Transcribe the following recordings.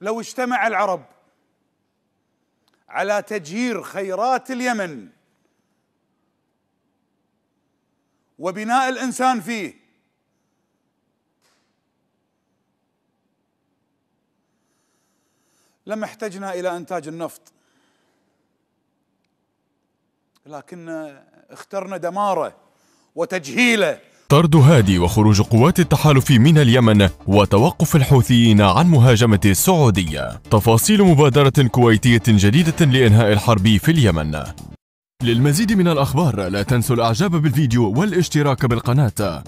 لو اجتمع العرب على تجهير خيرات اليمن وبناء الانسان فيه لما احتجنا الى انتاج النفط لكن اخترنا دماره وتجهيله طرد هادي وخروج قوات التحالف من اليمن وتوقف الحوثيين عن مهاجمة السعودية تفاصيل مبادرة كويتية جديدة لإنهاء الحرب في اليمن للمزيد من الأخبار لا تنسوا الإعجاب بالفيديو والاشتراك بالقناة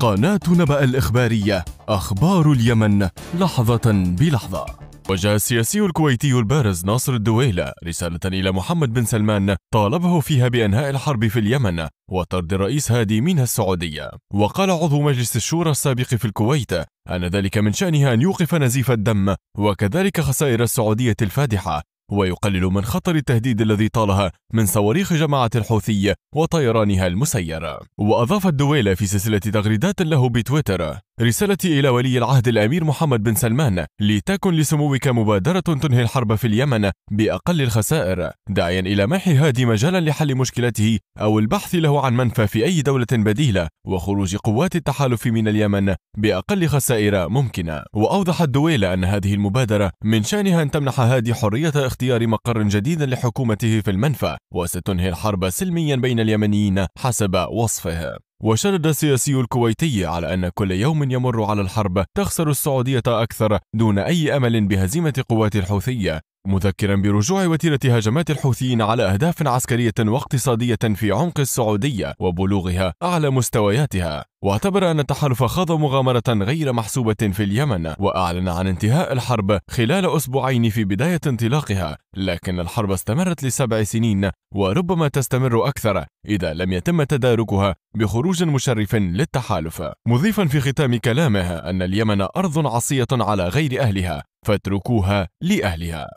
قناة نبأ الإخبارية أخبار اليمن لحظة بلحظة وجه السياسي الكويتي البارز ناصر الدويلة رسالة إلى محمد بن سلمان طالبه فيها بإنهاء الحرب في اليمن وطرد الرئيس هادي من السعودية وقال عضو مجلس الشورى السابق في الكويت أن ذلك من شأنها أن يوقف نزيف الدم وكذلك خسائر السعودية الفادحة ويقلل من خطر التهديد الذي طالها من صواريخ جماعة الحوثي وطيرانها المسير وأضاف الدويلة في سلسلة تغريدات له بتويتر رسالتي إلى ولي العهد الأمير محمد بن سلمان لتكن لسموك مبادرة تنهي الحرب في اليمن بأقل الخسائر داعيا إلى منح هادي مجالا لحل مشكلته أو البحث له عن منفى في أي دولة بديلة وخروج قوات التحالف من اليمن بأقل خسائر ممكنة وأوضح الدويلة أن هذه المبادرة من شأنها أن تمنح هادي حرية اختيار مقر جديد لحكومته في المنفى وستنهي الحرب سلميا بين اليمنيين حسب وصفه وشدد السياسي الكويتي على أن كل يوم يمر على الحرب تخسر السعودية أكثر دون أي أمل بهزيمة قوات الحوثية مذكرا برجوع وتيرة هجمات الحوثيين على أهداف عسكرية واقتصادية في عمق السعودية وبلوغها أعلى مستوياتها واعتبر أن التحالف خاض مغامرة غير محسوبة في اليمن وأعلن عن انتهاء الحرب خلال أسبوعين في بداية انطلاقها لكن الحرب استمرت لسبع سنين وربما تستمر أكثر إذا لم يتم تداركها بخروج مشرف للتحالف مضيفا في ختام كلامه أن اليمن أرض عصية على غير أهلها فاتركوها لأهلها